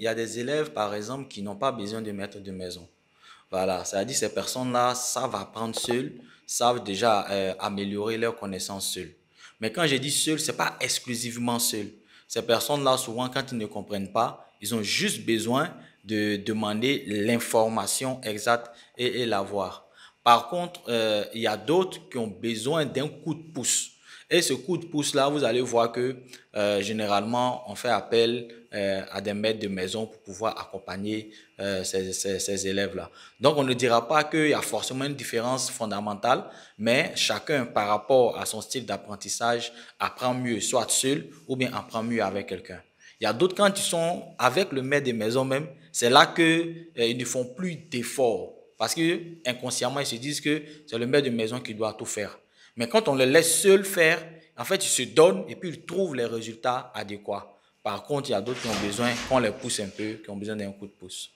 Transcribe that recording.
Il y a des élèves, par exemple, qui n'ont pas besoin de maître de maison. Voilà, c'est-à-dire ces personnes-là savent apprendre seules, savent déjà euh, améliorer leurs connaissances seules. Mais quand je dis seules, ce n'est pas exclusivement seules. Ces personnes-là, souvent, quand ils ne comprennent pas, ils ont juste besoin de demander l'information exacte et, et l'avoir. Par contre, euh, il y a d'autres qui ont besoin d'un coup de pouce. Et ce coup de pouce-là, vous allez voir que euh, généralement, on fait appel euh, à des maîtres de maison pour pouvoir accompagner euh, ces, élèves-là. Donc, on ne dira pas qu'il y a forcément une différence fondamentale, mais chacun, par rapport à son style d'apprentissage, apprend mieux, soit seul ou bien apprend mieux avec quelqu'un. Il y a d'autres, quand ils sont avec le maître de maison même, c'est là qu'ils ils ne font plus d'efforts. Parce que inconsciemment, ils se disent que c'est le maître de maison qui doit tout faire. Mais quand on les laisse seuls faire, en fait, ils se donnent et puis ils trouvent les résultats adéquats. Par contre, il y a d'autres qui ont besoin qu'on les pousse un peu, qui ont besoin d'un coup de pouce.